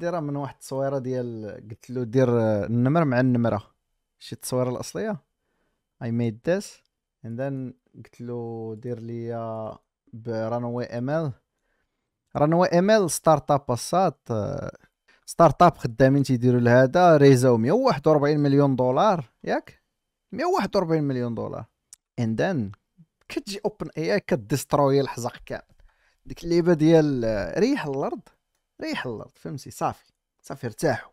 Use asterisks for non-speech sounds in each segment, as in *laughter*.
ديرها من واحد التصويره ديال قلت له دير آه، النمر مع النمره شي التصويره الاصليه اي ميد ذس اند ذن قلت له دير لي برانوي ام ال رانوي ام ال ستارت اب باسات ستارت اب خدامين تيديروا لهذا ريزاو 141 مليون دولار ياك 141 مليون دولار اند ذن كتجي اوبن اي اي كديستروي الحزق كامل ديك اللعيبه ديال آه، ريح الارض ريح الارض فهمتي صافي صافي ارتاحوا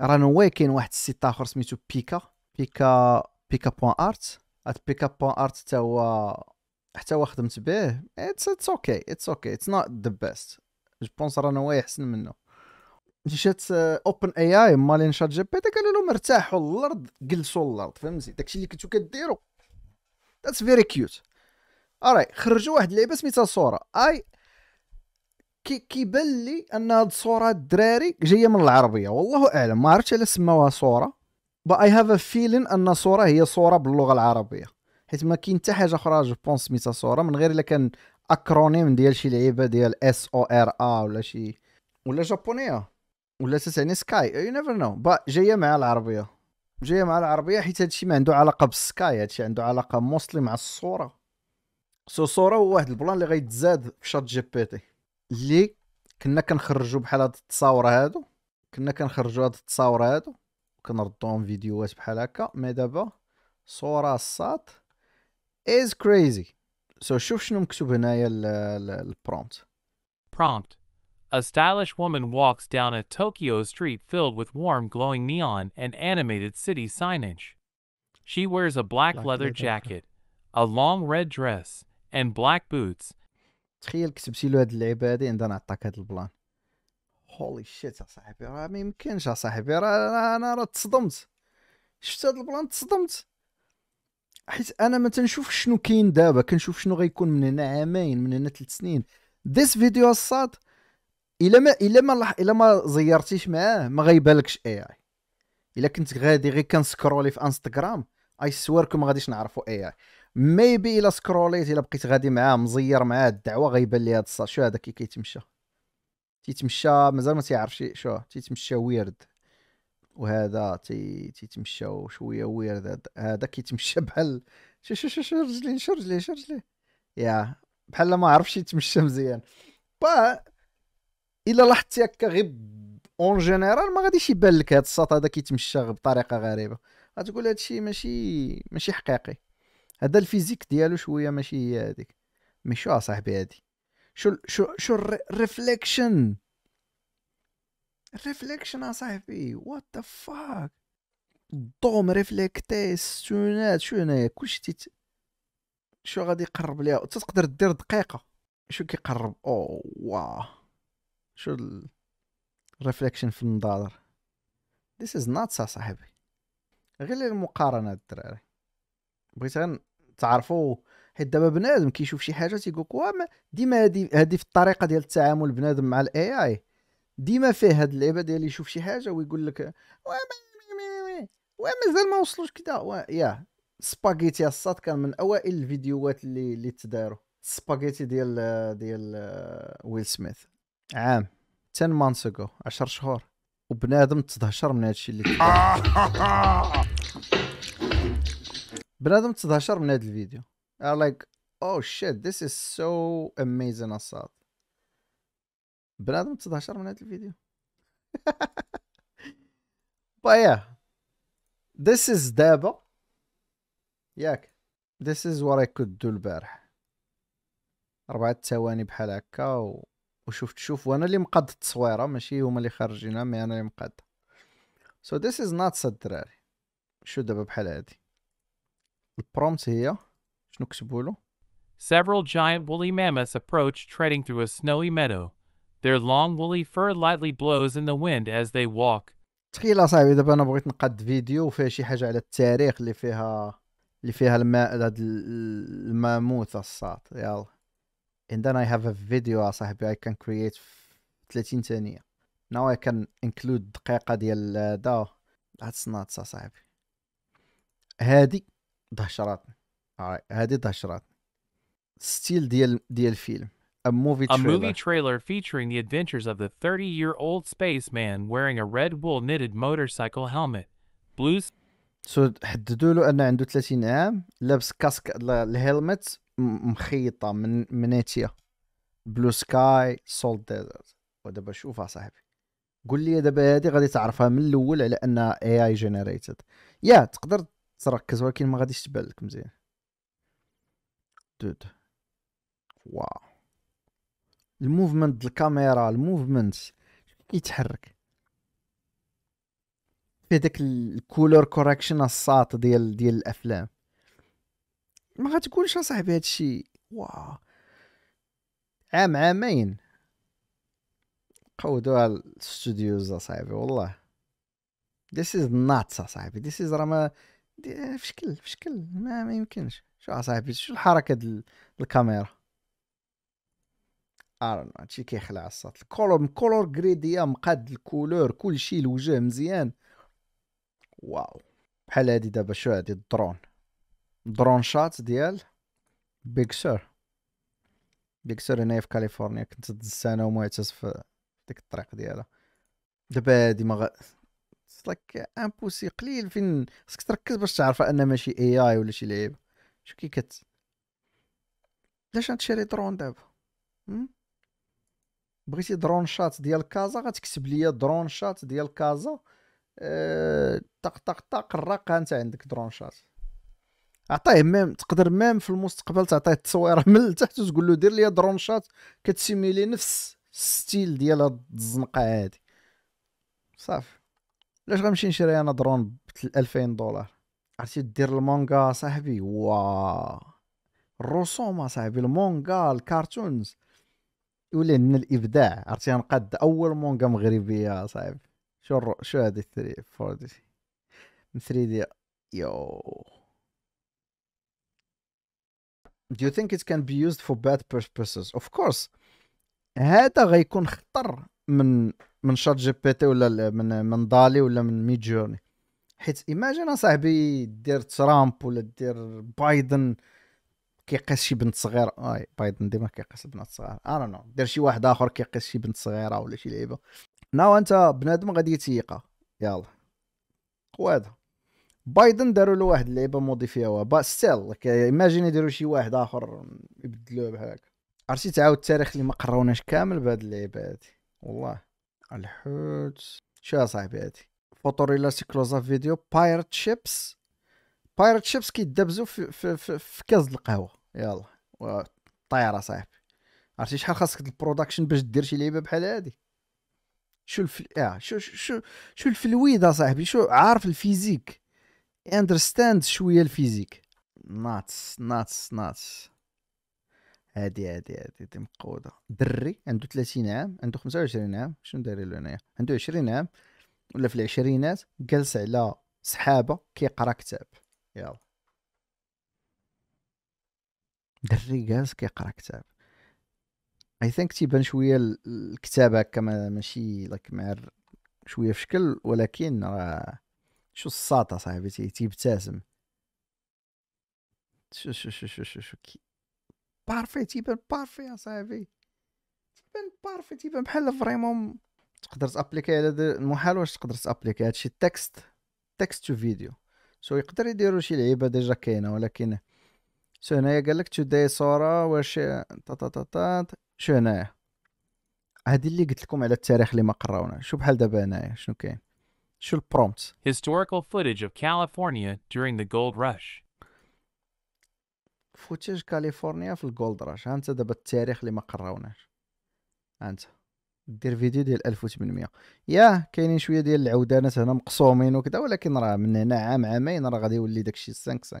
راه واي كاين واحد السيت اخر سميتو بيكا بيكا بيكا بوان ارت هاد بيكا بوان ارت حتى هو حتى هو خدمت به اتس اوكي اتس اوكي اتس نوت ذا بيست جو بونس راه واي احسن منه جات اوبن اي اي مالين شات جي بي قالوا لهم ارتاحوا الارض جلسوا الارض فهمتي داكشي اللي كنتو كديروا ذاتس فيري كيوت اراي خرجوا واحد اللعبه سميتها صوره اي كي كيبان لي ان هاد الصوره الدراري جايه من العربيه والله اعلم ما عرفتش علاش سماوها صوره با اي هاف ا فيلين ان صوره هي صوره باللغه العربيه حيت ما كاين حتى حاجه اخرى جو بونس سميتها صوره من غير الا كان اكرونيم ديال شي لعيبه ديال اس او ار ا ولا شي ولا جابونيه ولا تتعني سكاي يو نيفر نو با جايه مع العربيه جايه مع العربيه حيت هادشي ما عنده علاقه بالسكاي هادشي عنده علاقه موسلي مع الصوره سو صوره هو واحد البلان اللي غيتزاد في شات جي بي تي اللي كنا كنخرجوا بحال هاد التصاور هادو كنا كنخرجوا هاد التصاور هادو كنردوهم فيديوهات بحال هكا مي دابا صوره الصات از كريزي سو شوف شنو مكتوب هنايا البرومبت prompt A stylish woman walks down a Tokyo street filled with warm glowing neon and animated city signage. She wears a black, black leather, leather jacket, a long red dress, and black boots, تخيل كتبتي له هاد اللعيبه هادي عندنا نعطاك هاد البلان هولي شيت اصاحبي راه ما يمكنش اصاحبي راه انا راه تصدمت شفت هاد البلان تصدمت حيت انا ما تنشوف شنو كاين دابا كنشوف شنو غيكون من هنا عامين من هنا ثلاث سنين ديس فيديو الصاد الا ما الا ما لح... الا ما زيرتيش معاه ما غيبالكش اي اي الا كنت غادي غير كنسكرولي في انستغرام اي سويركم ما غاديش نعرفوا اي اي ميبي الا سكروليت الا بقيت غادي معاه مزير معاه الدعوه غيبان لي هاد الصاد شو هذا كي كيتمشى تيتمشى مازال ما تيعرفش شو تيتمشى ويرد وهذا تي تيتمشى شويه ويرد هذا كيتمشى بحال شو شو شو شو رجلي شو رجلي شو رجلي يا بحال ما عرفش يتمشى مزيان با الا لاحظتي هكا غير اون جينيرال ما غاديش يبان لك هاد الساط هذا كيتمشى بطريقه غريبه غتقول هادشي ماشي ماشي حقيقي هذا الفيزيك ديالو شويه ماشي هي هذيك مي شو آه، اصاحبي هادي شو شو شو الريفليكشن الريفليكشن اصاحبي وات ذا فاك الضوء مريفليكتي السونات شو هنايا كلشي تيت شو غادي يقرب ليها تقدر دير دقيقه شو كيقرب او واه شو الريفليكشن في النظار ذيس از آه، ناتس اصاحبي غير المقارنه الدراري بغيت غير تعرفوا حيت دابا بنادم كيشوف شي حاجه تيقول لك ديما هادي هادي في الطريقه ديال التعامل بنادم مع الاي اي ديما فيه هاد اللعبه ديال يشوف شي حاجه ويقول لك مازال ما وصلوش كدا يا سباغيتي الصاد كان من اوائل الفيديوهات اللي اللي تداروا سباغيتي ديال ديال آه، ويل سميث عام 10 مانس 10 شهور وبنادم تدهشر من هادشي اللي *laughs* بنادم 19 من هذا الفيديو ار لايك او شيت ذيس از سو amazing أصاد بنادم 19 من هذا الفيديو *laughs* yeah ذيس از دابا ياك ذيس از could do البارح أربعة ثواني بحال هكا و... وشفت شوف وانا اللي مقاد التصويره ماشي هما اللي خارجينها مي انا اللي مقاد سو ذيس از ناتس دراري شو دابا بحال هادي البرومت هي شنو كتبوا له Several giant woolly mammoths approach treading through a snowy meadow. Their long woolly fur lightly blows in the wind as they walk. تخيل صاحبي دابا انا بغيت نقاد فيديو فيه شي حاجه على التاريخ اللي فيها اللي فيها الماء هاد الماموث الصاط يلا and then I have a video صاحبي I can create 30 ثانيه now I can include دقيقه ديال هذا that's not صاحبي هادي دهشراتني هذه دهشراتني ستيل ديال ديال الفيلم A movie trailer. A movie trailer featuring the adventures of the 30-year-old spaceman wearing a Red wool knitted motorcycle helmet. Blues So, حددوا له ان عنده 30 عام لابس كاسك الهيلمت مخيطه من منيتيا بلو سكاي سولت ديزرت ودابا شوف صاحبي قول لي دابا هذه غادي تعرفها من الاول على انها اي اي جينيريتد يا تقدر تركز ولكن ما غاديش تبان لك مزيان دود واو الموفمنت د الكاميرا الموفمنت كيتحرك فيه داك الكولور كوريكشن الساط ديال ديال الافلام ما غتقولش اصاحبي هادشي واو عام عامين قودوها الاستوديوز اصاحبي والله This is nuts اصاحبي This is راه آه، في شكل في شكل ما, ما يمكنش شو صاحبي شو الحركه ديال الكاميرا ارن هادشي كيخلع الصوت الكولور مكولور غريديا مقاد الكولور كلشي الوجه مزيان واو بحال هادي دابا شو هادي الدرون درون شات ديال بيغ سير بيغ سير هنايا في كاليفورنيا كنت دز انا ومعتز في ديك الطريق ديالها دابا هادي ما لاك امبوسي قليل فين خصك تركز باش تعرف ان ماشي اي اي ولا شي لعيبه شو كي كت علاش غتشري درون دابا بغيتي درون شات ديال كازا غتكتب ليا درون شات ديال كازا أه... طق طق طق الرقه انت عندك درون شات عطيه ميم تقدر ميم في المستقبل تعطيه التصويره *laughs* من التحت وتقول له دير ليا درون شات لي نفس الستيل ديال هاد الزنقه هادي صافي علاش غنمشي نشري انا درون ب 2000 دولار عرفتي دير المونغا صاحبي وا الرسوم صاحبي المونغا الكارتونز يولي عندنا الابداع عرفتي نقاد اول مونغا مغربيه صاحبي شو الرو... شو هادي 3 4 دي 3 دي يو Do you think it can be used for bad purposes? Of course. هذا غيكون خطر من من شات جي بي تي ولا من من دالي ولا من ميد جورني حيت ايماجين صاحبي دير ترامب ولا دير بايدن كيقيس شي بنت صغيره اي بايدن ديما كيقيس بنات صغار انا نو دير شي واحد اخر كيقيس شي بنت صغيره ولا شي لعيبه ناو انت بنادم غادي يتيقى يلا قواد بايدن داروا له واحد اللعيبه موديفيوها با ستيل ايماجين يديروا شي واحد اخر يبدلوه بهاك عرفتي تعاود التاريخ اللي ما قروناش كامل بهاد اللعيبه هادي والله الحوت شو يا صاحبي هادي فوتوريلاستيك كلوز اب فيديو بايرت شيبس بايرت شيبس كيدبزو في, في, في, في كاز القهوه يلا طايره صاحبي عرفتي شحال خاصك البروداكشن باش دير شي لعيبه بحال هادي شو الف... آه شو شو شو الفلويد صاحبي شو عارف الفيزيك اندرستاند شويه الفيزيك ناتس ناتس ناتس هادي هادي هادي مقوده دري عنده 30 عام عنده 25 عام شنو داير له هنايا عنده 20 عام ولا في العشرينات جالس على سحابه كيقرا كتاب يلا دري جالس كيقرا كتاب اي ثينك تيبان شويه الكتابه كما ماشي لاك مع شويه في شكل ولكن راه شو الساطه صاحبي تيبتسم شو شو شو شو شو, شو كي بارفي تيبان بارفي اصاحبي تيبان بارفي تيبان بحال فريمون تقدر تابليكي على المحال واش تقدر تابليكي هادشي تكست تكست تو فيديو سو يقدر يديروا شي لعيبه ديجا كاينه ولكن سو هنايا قال لك توداي صوره واش تا تا تا تا شو هنايا هادي اللي قلت لكم على التاريخ اللي ما قراونا شو بحال دابا هنايا شنو كاين شو البرومبت historical footage of California during the gold rush فوتاج كاليفورنيا في الجولد راش انت دابا التاريخ اللي ما قراوناش انت دير فيديو ديال 1800 ياه كاينين شويه ديال العودانات هنا مقسومين وكذا ولكن راه من هنا عام عامين راه غادي يولي داكشي 5 5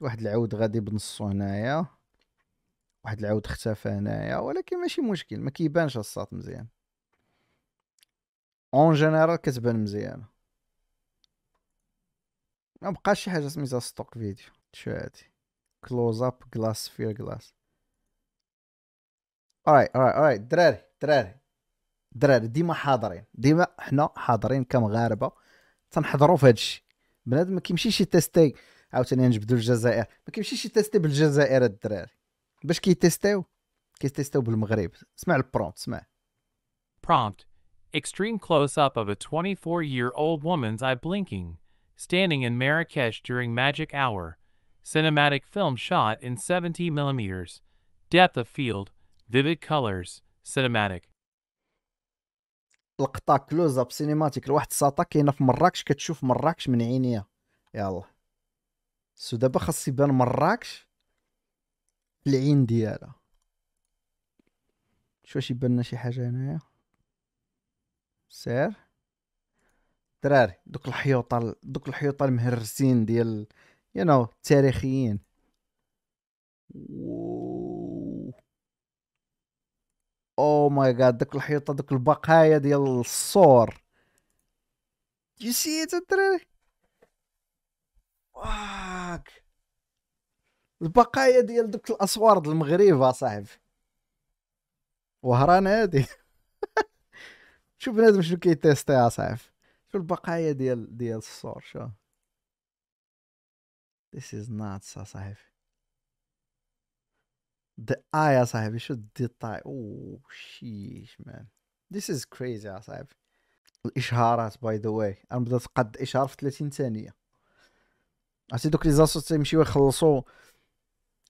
واحد العود غادي بنصو هنايا واحد العود اختفى هنايا ولكن ماشي مشكل ما كيبانش الساط مزيان اون جينيرال كتبان مزيانه ما بقاش شي حاجه سميتها ستوك فيديو شو هادي كلوز اب جلاس فير جلاس alright alright alright دراري دراري دراري ديما حاضرين ديما حنا حاضرين كمغاربه تنحضروا في هادشي بنادم ما كيمشيش يتيستي عاوتاني نجبدوا الجزائر ما كيمشيش يتيستي بالجزائر الدراري باش كيتيستيو كيتيستيو بالمغرب اسمع البرومبت اسمع prompt extreme close up of a 24 year old woman's eye blinking standing in Marrakesh during magic hour cinematic film shot in 70 millimeters, depth of field, vivid colors, cinematic. لقطة كلوز اب سينيماتيك لواحد الساطة كاينه في مراكش كتشوف مراكش من عينيا يالله سو دابا خاص يبان مراكش العين ديالها شو واش يبان لنا شي حاجه هنايا سير دراري دوك الحيوطه دوك الحيوطه المهرسين ديال you know تاريخيين او ماي جاد ديك الحيطه دوك البقايا ديال الصور يو سي ات الدراري واك البقايا ديال دوك الاسوار ديال المغرب اصاحبي وهران هادي *laughs* شوف بنادم شنو كيتيستي اصاحبي شوف البقايا ديال ديال الصور شوف This is nuts يا صاحبي دقة يا you شو الديتاي Oh, شيش مان This is crazy يا الاشهارات باي ذا واي انا بدات قد اشهار في 30 ثانيه عرفتي دوك لي زاسوس تيمشيو يخلصوا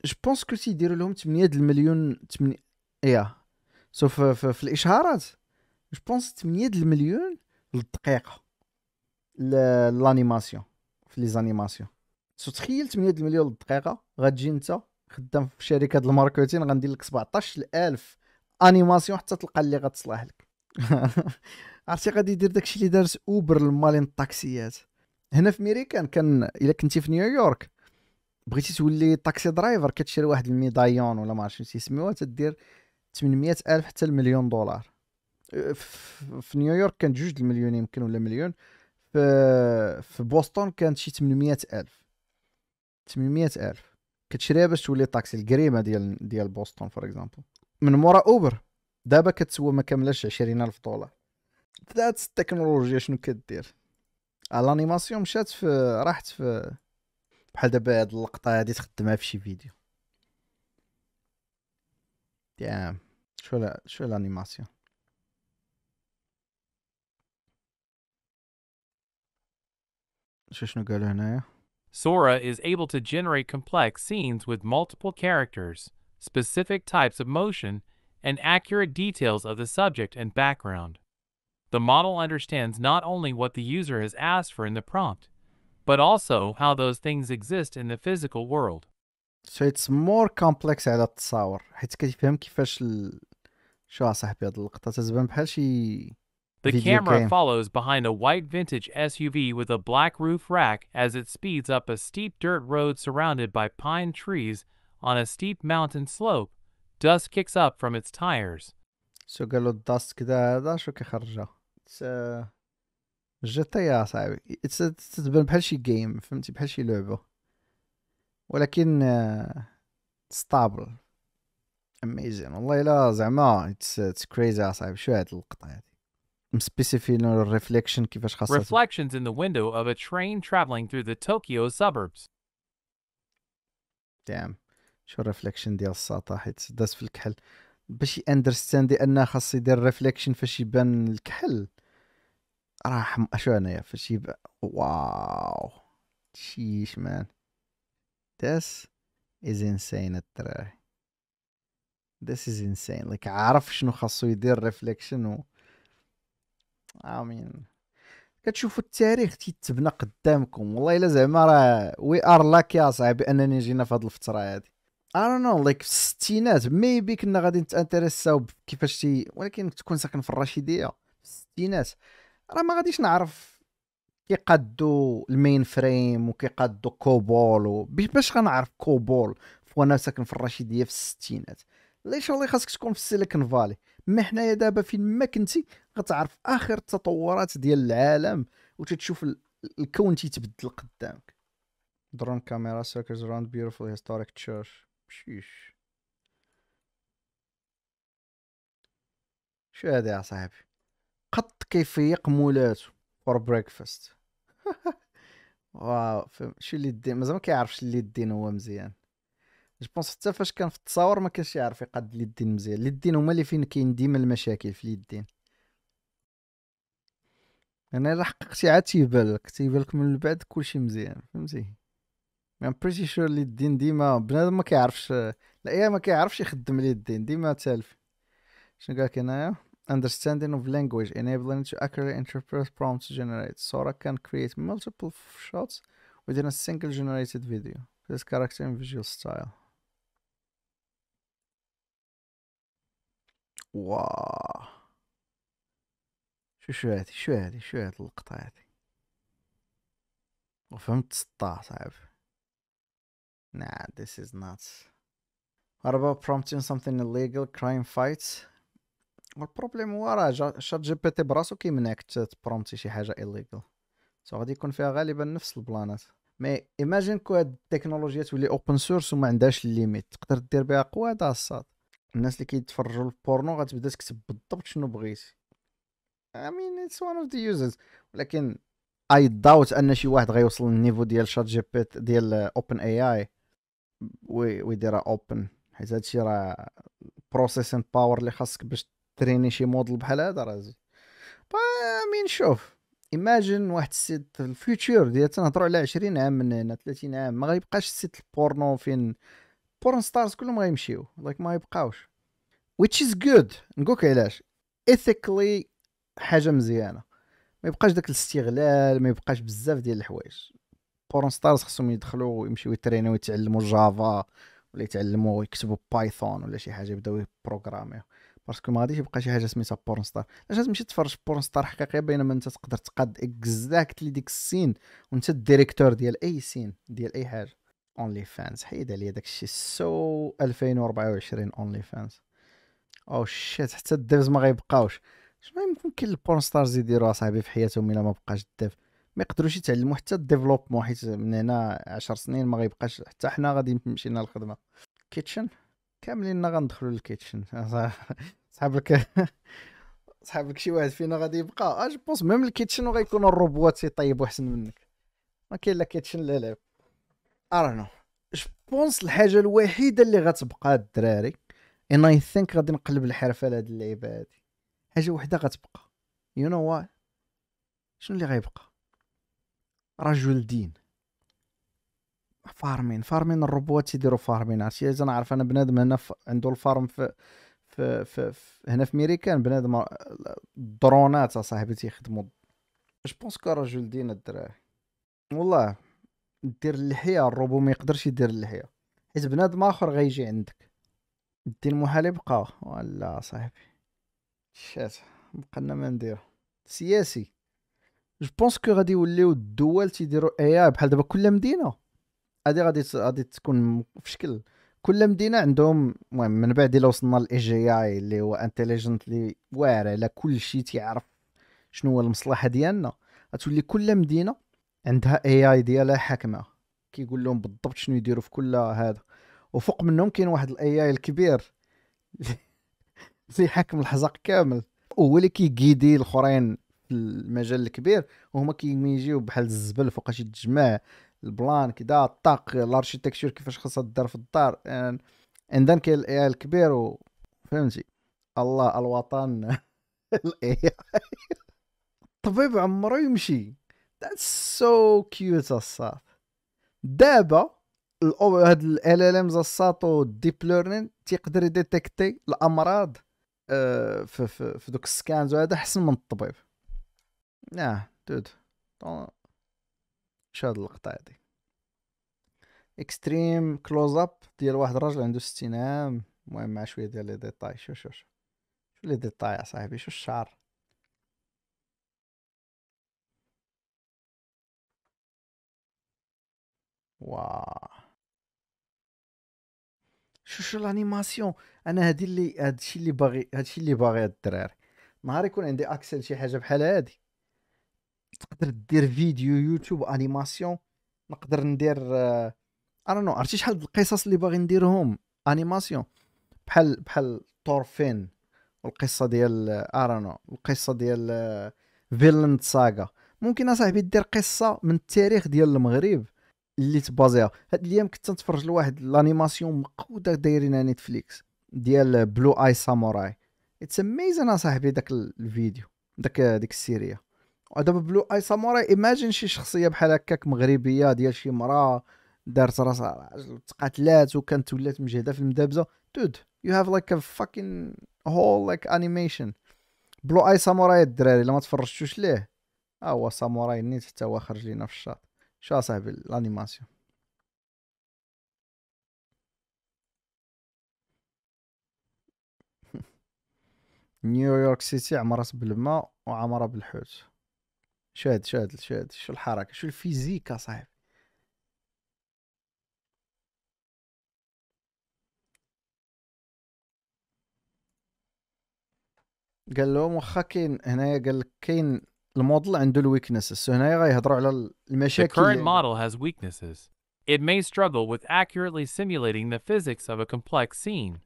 جو بونس كو تيديروا لهم 8 المليون 8 يا سو في, في, في الاشهارات جو بونس 8 المليون للدقيقه لانيماسيون في لي زانيماسيون سو تخيل 8 مليون دقيقه غتجي انت خدام في شركه الماركتين غندير لك 17000 انيماسيون حتى تلقى اللي غتصلح لك *laughs* عرفتي غادي يدير داكشي اللي دارت اوبر المالين الطاكسيات هنا في ميريكان كان الا كنتي في نيويورك بغيتي تولي طاكسي درايفر كتشري واحد الميدايون ولا ما عرفتش تيسميوها تدير 800 الف حتى المليون دولار في نيويورك كانت جوج المليون يمكن ولا مليون في, في بوسطن كانت شي 800 الف 800000 كتشريها باش تولي طاكسي الكريمه ديال ديال بوسطن فور اكزامبل من مورا اوبر دابا كتسوى ما كاملاش 20000 دولار ذاتس التكنولوجيا شنو كدير الانيماسيون مشات في راحت في بحال دابا هاد اللقطه هادي تخدمها في شي فيديو دام شو لا شو الانيماسيون شو شنو قالوا هنايا Sora is able to generate complex scenes with multiple characters, specific types of motion, and accurate details of the subject and background. The model understands not only what the user has asked for in the prompt, but also how those things exist in the physical world. So it's more complex على التصاور حيت كتفهم كيفاش ال... شو صاحبي هاد اللقطة تتبان بحال شي the Video camera game. follows behind a white vintage SUV with a black roof rack as it speeds up a steep dirt road surrounded by pine trees on a steep mountain slope. Dust kicks up from its tires. سو قال له الدست كده it's شو كيخرجها جتا يا صاحبي تتبان بحال شي جيم فهمتي بحال شي لعبه ولكن ستابل اميزين والله It's زعما اتس I اصاحبي شو هاد اللقطه هادي نو الريفليكشن كيفاش خاصها reflections in the window of a train traveling through the Tokyo suburbs damn شو الريفليكشن ديال الساطا حيت داز في الكحل باش ياندرستاندي انه خاص يدير ريفليكشن فاش يبان الكحل راه اشو شو انايا فاش يبان واو شيش مان This is insane الدراري This is insane like عارف شنو خاصو يدير ريفليكشن و امين كتشوفوا التاريخ تيتبنى قدامكم والله الا زعما راه وي ار لاك يا صاحبي انني جينا في هذه الفتره هذه انا نو لايك في الستينات ميبي كنا غادي نتانتريساو كيفاش تي ولكن تكون ساكن في الرشيديه في الستينات راه ما غاديش نعرف كيقادو المين فريم وكيقادو كوبول باش غنعرف كوبول وانا ساكن في الرشيديه في الستينات ان شاء الله خاصك تكون في السيليكون فالي ما حنايا دابا فين ما كنتي غتعرف اخر التطورات ديال العالم وتتشوف الكون تيتبدل قدامك درون كاميرا سيركلز راوند بيوتيفول هيستوريك تشيرش شيش شو هذا يا صاحبي قط كيفيق مولاتو فور بريكفاست واو شو اللي الدين مازال ما كيعرفش اللي الدين هو مزيان جو بونس حتى فاش كان في التصاور ما كانش يعرف يقاد اليدين مزيان اليدين هما اللي فين كاين ديما المشاكل في اليدين انا الا حققتي عاد تيبان لك تيبان لك من بعد كلشي مزيان فهمتي ام بريتي شور اليدين ديما بنادم ما كيعرفش لا يا ما كيعرفش يخدم اليدين ديما تالف شنو قالك هنايا understanding of language enabling to accurately interpret prompts to generate Sora can create multiple shots within a single generated video this character in visual style واه شو شو هادي شو هادي شو هاد اللقطة هادي وفهمت ستة صاحبي Nah, this is nuts. What about prompting something illegal, crime fights? البروبليم هو راه شات جي بي تي براسو كيمنعك تبرومتي شي حاجه ايليغال سو غادي يكون فيها غالبا نفس البلانات مي ايماجين كو هاد التكنولوجيا تولي اوبن سورس وما عندهاش ليميت تقدر دير بها قوى تاع الصاد الناس اللي كيتفرجوا البورنو غتبدا تكتب بالضبط شنو بغيتي I mean it's one of the users ولكن اي داوت ان شي واحد غيوصل للنيفو ديال شات جي بي ديال اوبن اي اي ويديرها اوبن حيت هادشي راه بروسيسين باور اللي خاصك باش تريني شي موديل بحال هذا راه مين شوف ايماجين واحد السيت في الفيوتشر ديال تنهضروا على 20 عام من هنا 30 عام ما غيبقاش السيت البورنو فين بورن ستارز كلهم غيمشيو لايك ما يبقاوش which is good نقولك علاش ethically حاجه مزيانه ما يبقاش داك الاستغلال ما يبقاش بزاف ديال الحوايج بورن ستارز خصهم يدخلوا ويمشيو يترينيو ويتعلموا جافا ولا يتعلموا يكتبوا بايثون ولا شي حاجه يبداو يبروغراميو باسكو ما غاديش يبقى شي حاجه سميتها بورن ستار علاش تمشي تفرج بورن ستار حقيقيه بينما انت تقدر تقاد اكزاكتلي ديك السين وانت الديريكتور ديال اي سين ديال اي حاجه اونلي فانز حيد عليا داكشي سو 2024 اونلي فانز او شيت حتى الديفز ما غيبقاوش شنو يمكن البورن ستارز يديروا اصاحبي في حياتهم الا ما بقاش الديف ما يقدروش يتعلموا حتى الديفلوبمون حيت من هنا 10 سنين ما غيبقاش حتى حنا غادي مشينا للخدمه كيتشن كاملين غندخلوا للكيتشن *laughs* صحابك صحابك شي واحد فينا غادي يبقى اج ah, بونس ميم الكيتشن وغيكونوا الروبوات يطيبوا احسن منك ما كاين لا كيتشن لا لعب ارنا جوبونس الحاجه الوحيده اللي غتبقى الدراري ان اي ثينك غادي نقلب الحرفه لهاد اللعيبه هادي حاجه وحده غتبقى يو نو واي شنو اللي غيبقى رجل دين فارمين فارمين الروبوات تيديروا فارمين عرفتي انا عارف انا بنادم هنا ف... عنده الفارم في في, في, هنا في ميريكان بنادم الدرونات اصاحبي تيخدموا جو بونس كو رجل دين الدراري والله دير اللحيه الروبو ما يقدرش يدير اللحيه حيت بنادم اخر غيجي عندك دي المحال يبقى ولا صاحبي شات بقالنا ما ندير سياسي جو بونس كو غادي يوليو الدول تيديروا اي بحال دابا كل مدينه هادي غادي غادي تكون في شكل كل مدينه عندهم المهم من بعد الا وصلنا للاي جي اي اللي هو انتليجنتلي اللي واعر على كل شيء تيعرف شنو هو المصلحه ديالنا غتولي كل مدينه عندها اي اي ديالها حاكمه كيقول لهم بالضبط شنو يديروا في كل هذا وفوق منهم كاين واحد الاي اي الكبير زي *laughs* حاكم الحزق كامل هو اللي كيقيدي الاخرين في المجال الكبير وهما كيجيو بحال الزبل فوقاش يتجمع البلان كدا الطاق الارشيتكتشر كيفاش خاصها دار في الدار عندنا آه، كاين الاي اي الكبير و... فهمتي الله الوطن الاي اي *laughs* الطبيب عمرو يمشي That's so cute الصاط دابا هاد ال ال امز الصاط والديب ليرنين تيقدر يديتيكتي الامراض آه، في في, في دوك السكانز وهذا احسن من الطبيب نعم دود هاد اللقطه هادي اكستريم كلوز اب ديال واحد الراجل عنده 60 عام المهم مع شويه ديال لي ديتاي شو شو شو لي ديتاي اصاحبي شو الشعر واه شو شو الانيماسيون انا هادي اللي هادشي اللي باغي هادشي اللي باغي الدراري نهار يكون عندي اكسل شي حاجه بحال هادي تقدر دير فيديو يوتيوب انيماسيون نقدر ندير انا آه، نو عرفتي شحال القصص اللي باغي نديرهم انيماسيون بحال بحال طورفين والقصه ديال ارانو القصه ديال فيلند آه، ساغا آه، ممكن اصاحبي دير قصه من التاريخ ديال المغرب اللي تبازيها هاد الايام كنت نتفرج لواحد لانيماسيون مقوده دايرينها نتفليكس ديال بلو اي ساموراي اتس اميزين صاحبي داك الفيديو داك ديك السيريه ودابا بلو اي ساموراي ايماجين شي شخصيه بحال هكاك مغربيه ديال شي مرا دارت راسها راجل تقاتلات وكانت ولات مجهده في المدابزه دود يو هاف لايك ا فاكين هول لايك انيميشن بلو اي ساموراي الدراري لما تفرجتوش ليه ها هو ساموراي نيت حتى هو خرج لينا في الشاط شو صاحبي الانيماسيون *laughs* نيويورك سيتي عمرت بالماء وعمرة بالحوت شاد شاد شاد شو الحركة شو الفيزيكا صاحب قال لهم واخا كاين هنايا قال لك كاين الموديل عنده الويكنسز هنا على المشاكل The current model has weaknesses. It may struggle with accurately simulating the physics of a complex scene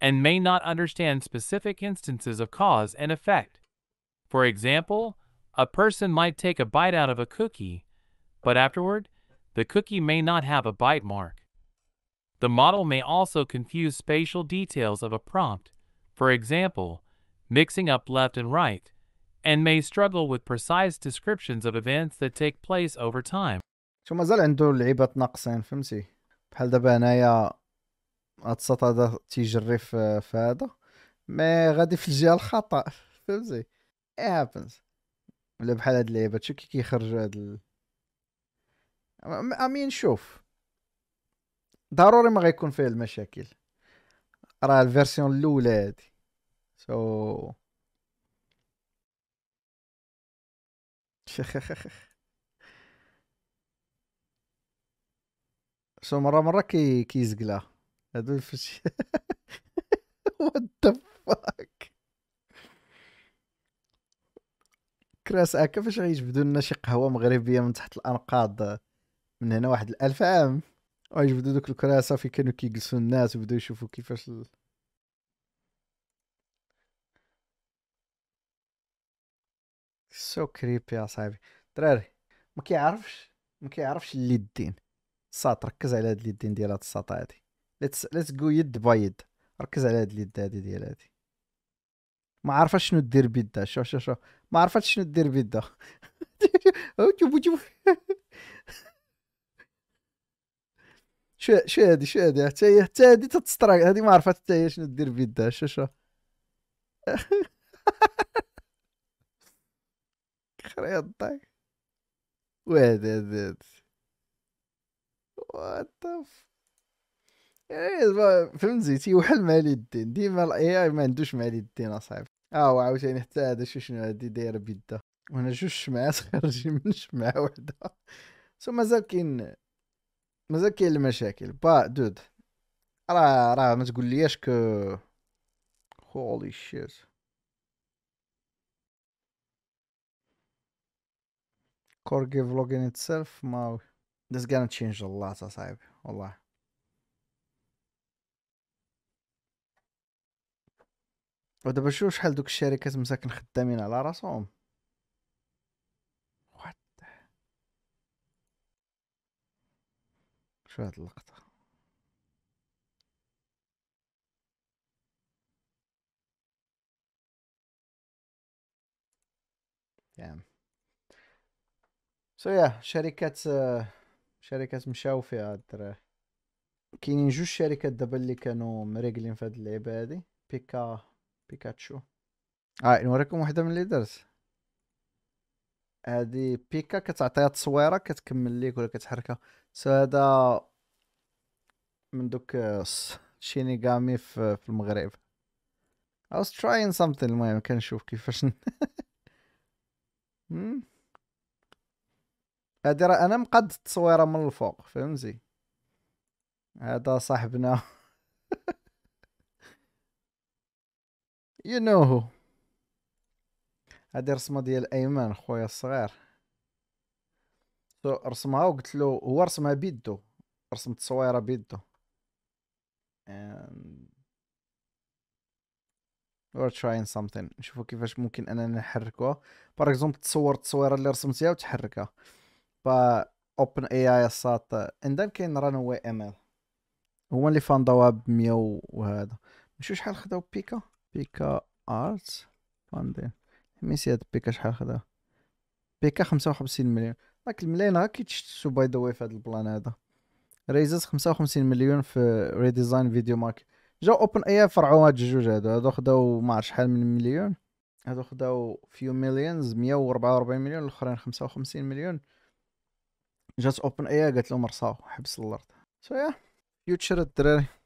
and may not understand specific instances of cause and effect. For example, a person might take a bite out of a cookie, but afterward, the cookie may not have a bite mark. The model may also confuse spatial details of a prompt, for example, mixing up left and right, and may struggle with precise descriptions of events that take place over time. شو مازال عنده لعيبة ناقصين فهمتي بحال دابا هنايا هاد السط هذا تيجري في هذا مي غادي في الجهة الخطأ *laughs* فهمتي اي هابنز ولا بحال هاد اللعيبات شو كي كيخرج هاد ال... امين شوف ضروري ما غيكون فيه المشاكل راه الفيرسيون الاولى هادي سو so... شو مره مره كي كيزقلا هادو فاش وات ذا فاك كراس هكا فاش غيجبدوا لنا شي قهوه مغربيه من تحت الانقاض من هنا واحد الالف عام غيجبدوا دوك الكراسه فين كانوا كيجلسوا الناس وبداو يشوفوا كيفاش ال... سو كريبي يا صاحبي دراري ما كيعرفش ما كيعرفش اليدين صات ركز على هاد اليدين ديال هاد الساط هادي ليتس ليتس جو يد باي يد ركز على هاد اليد هادي ديال هادي ما عرفاش شنو دير بيدها شو شو شو ما عرفاش شنو دير بيدها *laughs* جيبو جيبو *laughs* شو شو هادي شو هادي حتى هي حتى هادي تتستراك هادي ما عرفات حتى هي شنو دير بيدها شو شو *laughs* الاخر طاي واد هاد وات فهمت زيتي وحل مع اليدين ديما الاي اي ما عندوش مع اليدين اصاحبي اه عاوتاني حتى هذا شو شنو هادي دايره بيدها وانا جوج شمعات خارجين من شمعه وحده سو مازال كاين مازال كاين المشاكل با دود راه راه ما تقول لياش كو هولي شيت كورجي فلوجين itself ما ذيس gonna change a lot يا صاحبي والله ودابا شوف شحال دوك الشركات مساكن خدامين على راسهم وات شو هاد اللقطه Damn. سو يا شركات شركات مشاو فيها الدراري كاينين جوج شركات دابا اللي كانوا مريقلين في هاد اللعيبه هادي بيكا بيكاتشو اه نوريكم وحده من اللي درت هادي بيكا كتعطيها تصويره كتكمل ليك ولا كتحركها سو هذا من دوك شينيغامي في, في المغرب I was trying something المهم كنشوف كيفاش *laughs* hmm. هادي راه انا مقاد التصويره من الفوق فهمتي هذا صاحبنا يو نو هو هادي رسمه ديال ايمن خويا الصغير رسمها وقلت له هو رسمها بيدو رسم التصويره بيدو And... we're trying something نشوفوا كيفاش ممكن اننا نحركوها باغ اكزومبل تصور التصويره اللي رسمتها وتحركها فاوبن اي اي الساط عندهم كاين رانو واي ام ال هو اللي فاندوها ب 100 وهذا مشو شحال خداو بيكا بيكا ارت فاندين ميسي هاد بيكا شحال خداو بيكا خمسة وخمسين مليون راك الملايين راه كيتشتتو باي ذا واي في هاد البلان هذا ريزز خمسة وخمسين مليون في ريديزاين فيديو ماركت جا اوبن اي فرعوا هاد الجوج هادو هادو خداو ما شحال من مليون هادو خداو فيو مليونز مية وربعة وربعين مليون الاخرين خمسة وخمسين مليون جات اوبن اي قالت لهم رصاو حبس الارض سو يا فيوتشر الدراري